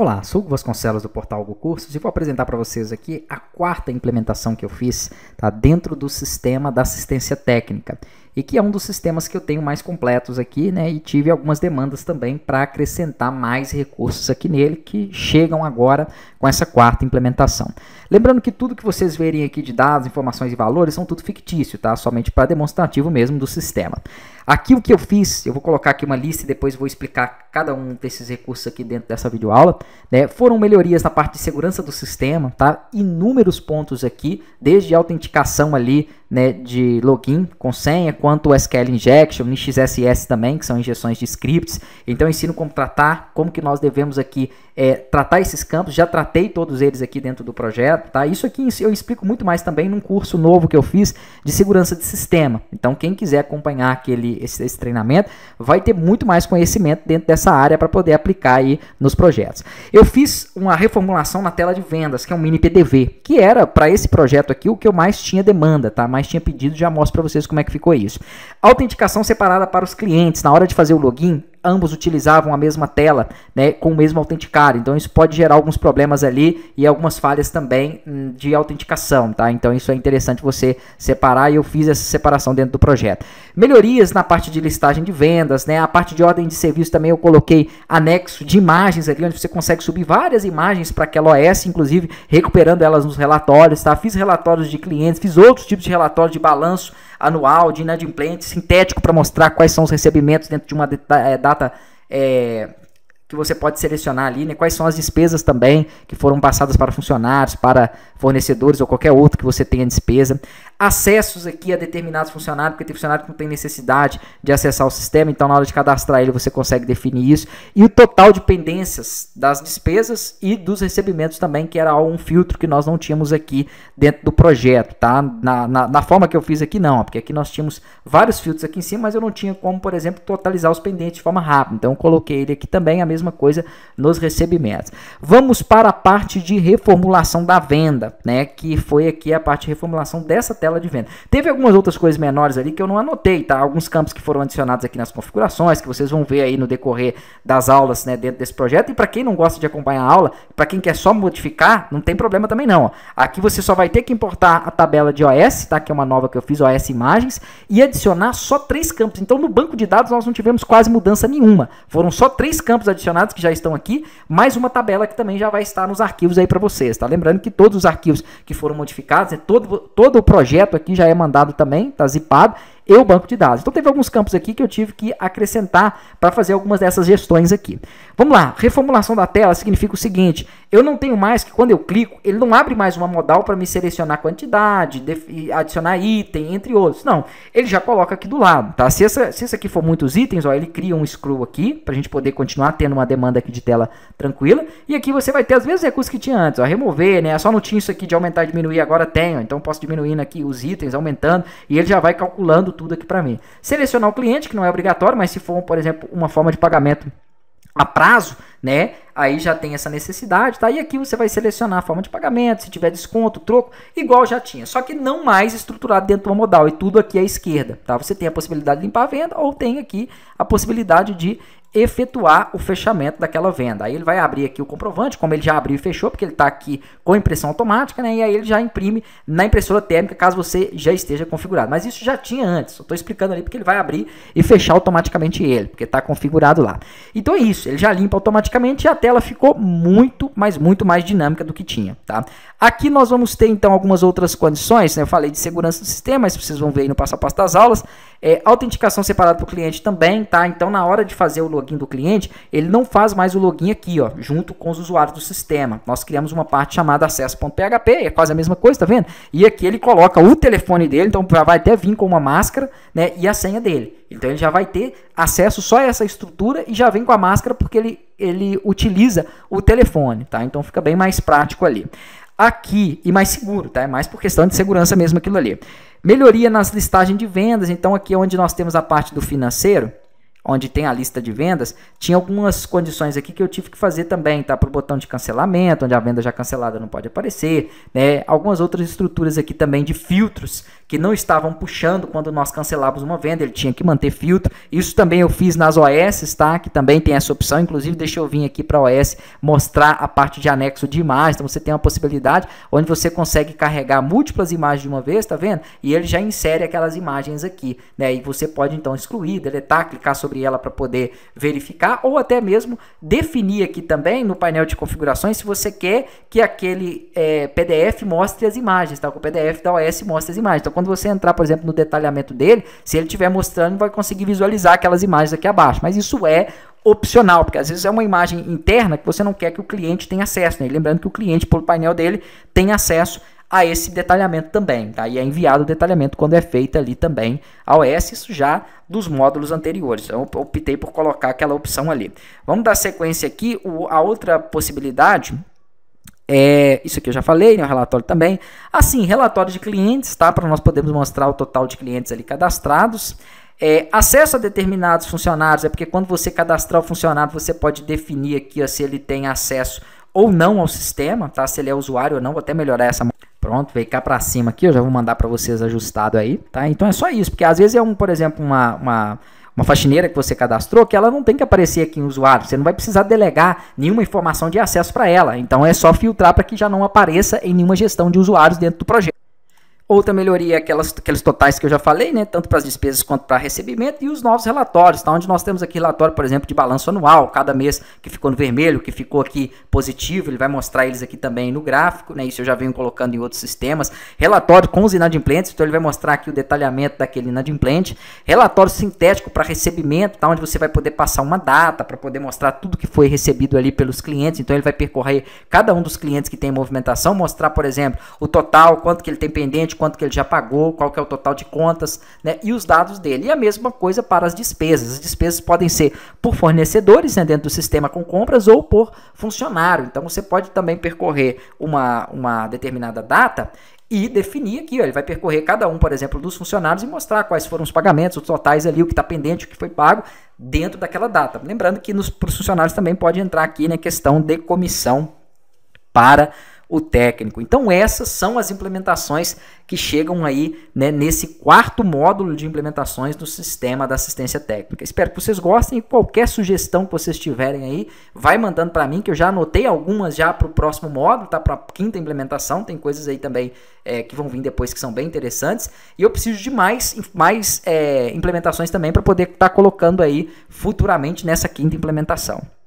Olá, sou o Vasconcelos do Portal Algo Cursos e vou apresentar para vocês aqui a quarta implementação que eu fiz tá, dentro do sistema da assistência técnica e que é um dos sistemas que eu tenho mais completos aqui, né? E tive algumas demandas também para acrescentar mais recursos aqui nele que chegam agora com essa quarta implementação. Lembrando que tudo que vocês verem aqui de dados, informações e valores são tudo fictício, tá? Somente para demonstrativo mesmo do sistema. Aqui o que eu fiz, eu vou colocar aqui uma lista e depois vou explicar cada um desses recursos aqui dentro dessa videoaula, né? Foram melhorias na parte de segurança do sistema, tá? Inúmeros pontos aqui, desde autenticação ali, né, de login com senha, com quanto o SQL Injection, XSS também, que são injeções de scripts. Então ensino como tratar, como que nós devemos aqui é, tratar esses campos. Já tratei todos eles aqui dentro do projeto, tá? Isso aqui eu explico muito mais também num curso novo que eu fiz de segurança de sistema. Então quem quiser acompanhar aquele esse, esse treinamento vai ter muito mais conhecimento dentro dessa área para poder aplicar aí nos projetos. Eu fiz uma reformulação na tela de vendas, que é um mini PDV, que era para esse projeto aqui o que eu mais tinha demanda, tá? Mais tinha pedido, já mostro para vocês como é que ficou isso. Autenticação separada para os clientes. Na hora de fazer o login, ambos utilizavam a mesma tela, né, com o mesmo autenticado. Então isso pode gerar alguns problemas ali e algumas falhas também hum, de autenticação, tá? Então isso é interessante você separar e eu fiz essa separação dentro do projeto. Melhorias na parte de listagem de vendas, né? A parte de ordem de serviço também eu coloquei anexo de imagens ali onde você consegue subir várias imagens para aquela OS, inclusive recuperando elas nos relatórios, tá? Fiz relatórios de clientes, fiz outros tipos de relatório de balanço anual, de inadimplente, sintético para mostrar quais são os recebimentos dentro de uma data eh, data é, que você pode selecionar ali, né? Quais são as despesas também que foram passadas para funcionários, para fornecedores ou qualquer outro que você tenha despesa acessos aqui a determinados funcionários, porque tem funcionário que não tem necessidade de acessar o sistema, então na hora de cadastrar ele você consegue definir isso. E o total de pendências das despesas e dos recebimentos também, que era um filtro que nós não tínhamos aqui dentro do projeto, tá? Na, na, na forma que eu fiz aqui não, porque aqui nós tínhamos vários filtros aqui em cima, mas eu não tinha como, por exemplo, totalizar os pendentes de forma rápida. Então coloquei ele aqui também, a mesma coisa nos recebimentos. Vamos para a parte de reformulação da venda, né? Que foi aqui a parte de reformulação dessa tela tela de venda. Teve algumas outras coisas menores ali que eu não anotei, tá? Alguns campos que foram adicionados aqui nas configurações, que vocês vão ver aí no decorrer das aulas, né, dentro desse projeto. E para quem não gosta de acompanhar a aula, para quem quer só modificar, não tem problema também não. Aqui você só vai ter que importar a tabela de OS, tá? Que é uma nova que eu fiz, OS Imagens, e adicionar só três campos. Então, no banco de dados nós não tivemos quase mudança nenhuma. Foram só três campos adicionados que já estão aqui, mais uma tabela que também já vai estar nos arquivos aí para vocês, tá? Lembrando que todos os arquivos que foram modificados, né, todo, todo o projeto aqui já é mandado também, tá zipado e o banco de dados. Então teve alguns campos aqui que eu tive que acrescentar para fazer algumas dessas gestões aqui. Vamos lá, reformulação da tela significa o seguinte, eu não tenho mais que quando eu clico, ele não abre mais uma modal para me selecionar quantidade, adicionar item, entre outros. Não, ele já coloca aqui do lado, tá? Se, essa, isso aqui for muitos itens, ó, ele cria um scroll aqui para a gente poder continuar tendo uma demanda aqui de tela tranquila. E aqui você vai ter os mesmos recursos que tinha antes, ó, remover, né? Só não tinha isso aqui de aumentar e diminuir, agora tem, então posso diminuindo aqui os itens, aumentando, e ele já vai calculando tudo aqui para mim. Selecionar o cliente, que não é obrigatório, mas se for, por exemplo, uma forma de pagamento a prazo, né? Aí já tem essa necessidade, tá? E aqui você vai selecionar a forma de pagamento, se tiver desconto, troco, igual já tinha, só que não mais estruturado dentro do modal e tudo aqui à esquerda, tá? Você tem a possibilidade de limpar a venda ou tem aqui a possibilidade de efetuar o fechamento daquela venda. Aí ele vai abrir aqui o comprovante, como ele já abriu e fechou, porque ele está aqui com impressão automática, né? E aí ele já imprime na impressora térmica, caso você já esteja configurado. Mas isso já tinha antes, eu estou explicando ali porque ele vai abrir e fechar automaticamente ele, porque está configurado lá. Então é isso, ele já limpa automaticamente e a tela ficou muito, mas muito mais dinâmica do que tinha, tá? Aqui nós vamos ter então algumas outras condições, né? Eu falei de segurança do sistema, mas vocês vão ver aí no passo a passo das aulas. É, autenticação separada para o cliente também, tá? Então, na hora de fazer o login do cliente, ele não faz mais o login aqui, ó, junto com os usuários do sistema. Nós criamos uma parte chamada acesso.php, é quase a mesma coisa, tá vendo? E aqui ele coloca o telefone dele, então já vai até vir com uma máscara, né, e a senha dele. Então, ele já vai ter acesso só a essa estrutura e já vem com a máscara porque ele ele utiliza o telefone, tá? Então fica bem mais prático ali aqui e mais seguro, tá? É mais por questão de segurança mesmo aquilo ali. Melhoria nas listagens de vendas, então aqui é onde nós temos a parte do financeiro onde tem a lista de vendas, tinha algumas condições aqui que eu tive que fazer também, tá? Para o botão de cancelamento, onde a venda já cancelada não pode aparecer, né? Algumas outras estruturas aqui também de filtros que não estavam puxando quando nós cancelávamos uma venda, ele tinha que manter filtro. Isso também eu fiz nas OS, tá? Que também tem essa opção. Inclusive, deixa eu vir aqui para OS mostrar a parte de anexo de imagem. Então você tem uma possibilidade onde você consegue carregar múltiplas imagens de uma vez, tá vendo? E ele já insere aquelas imagens aqui, né? E você pode então excluir, deletar, clicar sobre ela para poder verificar, ou até mesmo definir aqui também no painel de configurações se você quer que aquele é, PDF mostre as imagens, tá? o PDF da OS mostra as imagens. Então, quando você entrar, por exemplo, no detalhamento dele, se ele estiver mostrando, vai conseguir visualizar aquelas imagens aqui abaixo. Mas isso é opcional, porque às vezes é uma imagem interna que você não quer que o cliente tenha acesso. Né? Lembrando que o cliente, pelo painel dele, tem acesso a esse detalhamento também. Tá? E é enviado o detalhamento quando é feita ali também a OS, isso já dos módulos anteriores. Eu optei por colocar aquela opção ali. Vamos dar sequência aqui. O, a outra possibilidade é, isso aqui eu já falei, né, o relatório também. Assim, relatório de clientes, tá? Para nós podermos mostrar o total de clientes ali cadastrados. É, acesso a determinados funcionários, é porque quando você cadastrar o funcionário, você pode definir aqui ó, se ele tem acesso ou não ao sistema, tá? Se ele é usuário ou não, vou até melhorar essa Pronto, veio cá pra cima aqui, eu já vou mandar para vocês ajustado aí, tá? Então é só isso, porque às vezes é um, por exemplo, uma, uma, uma faxineira que você cadastrou, que ela não tem que aparecer aqui em usuário, você não vai precisar delegar nenhuma informação de acesso para ela, então é só filtrar para que já não apareça em nenhuma gestão de usuários dentro do projeto. Outra melhoria, aquelas, aqueles totais que eu já falei, né, tanto para as despesas quanto para recebimento, e os novos relatórios, tá? onde nós temos aqui relatório, por exemplo, de balanço anual, cada mês que ficou no vermelho, que ficou aqui positivo, ele vai mostrar eles aqui também no gráfico, né? isso eu já venho colocando em outros sistemas. Relatório com os inadimplentes, então ele vai mostrar aqui o detalhamento daquele inadimplente. Relatório sintético para recebimento, tá? onde você vai poder passar uma data para poder mostrar tudo que foi recebido ali pelos clientes, então ele vai percorrer cada um dos clientes que tem movimentação, mostrar, por exemplo, o total, quanto que ele tem pendente, quanto que ele já pagou, qual que é o total de contas, né? E os dados dele. E a mesma coisa para as despesas. As despesas podem ser por fornecedores né, dentro do sistema com compras ou por funcionário. Então você pode também percorrer uma, uma determinada data e definir aqui, ó, ele vai percorrer cada um, por exemplo, dos funcionários e mostrar quais foram os pagamentos, os totais ali, o que está pendente, o que foi pago dentro daquela data. Lembrando que nos funcionários também pode entrar aqui na né, questão de comissão para o técnico. Então essas são as implementações que chegam aí né, nesse quarto módulo de implementações do sistema da assistência técnica. Espero que vocês gostem e qualquer sugestão que vocês tiverem aí, vai mandando para mim que eu já anotei algumas já para o próximo módulo, tá? Para a quinta implementação, tem coisas aí também é, que vão vir depois que são bem interessantes. E eu preciso de mais, mais é, implementações também para poder estar tá colocando aí futuramente nessa quinta implementação.